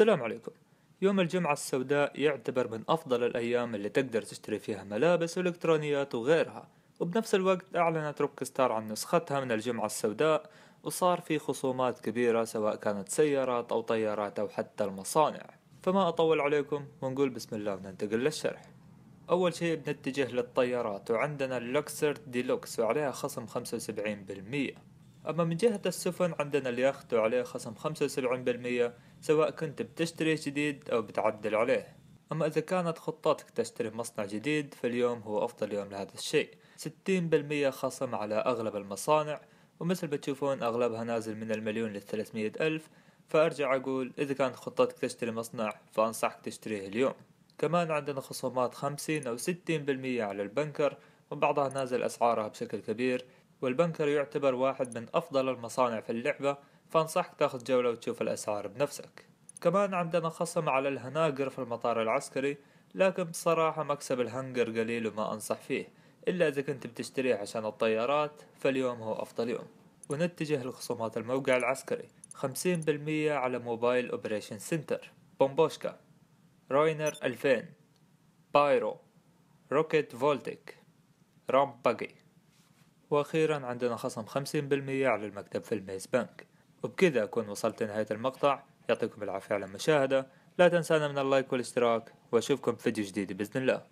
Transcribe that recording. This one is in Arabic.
السلام عليكم يوم الجمعة السوداء يعتبر من أفضل الأيام اللي تقدر تشتري فيها ملابس وإلكترونيات وغيرها وبنفس الوقت أعلنت روك ستار عن نسختها من الجمعة السوداء وصار في خصومات كبيرة سواء كانت سيارات أو طيارات أو حتى المصانع فما أطول عليكم ونقول بسم الله وننتقل للشرح أول شيء بنتجه للطيارات وعندنا اللوكسر ديلوكس وعليها خصم 75% أما من جهة السفن عندنا اليخت وعليه خصم 75% سواء كنت بتشتري جديد أو بتعدل عليه أما إذا كانت خطتك تشتري مصنع جديد فاليوم هو أفضل يوم لهذا الشيء 60% خصم على أغلب المصانع ومثل ما تشوفون أغلبها نازل من المليون للثلاثمية ألف فأرجع أقول إذا كانت خطتك تشتري مصنع فأنصحك تشتريه اليوم كمان عندنا خصومات 50 أو 60% على البنكر وبعضها نازل أسعارها بشكل كبير والبنكر يعتبر واحد من أفضل المصانع في اللعبة فانصحك تاخذ جولة وتشوف الأسعار بنفسك كمان عندنا خصم على الهناجر في المطار العسكري لكن بصراحة مكسب الهنجر قليل وما أنصح فيه إلا إذا كنت بتشتريه عشان الطيارات فاليوم هو أفضل يوم ونتجه لخصومات الموقع العسكري 50% على موبايل أوبريشن سنتر بومبوشكا روينر 2000 بايرو روكيت فولتيك رامب باجي وأخيرا عندنا خصم 50% على المكتب في الميز بنك وبكذا أكون وصلت لنهاية المقطع يعطيكم العافية على المشاهدة لا تنسانا من اللايك والاشتراك وأشوفكم في فيديو جديد بإذن الله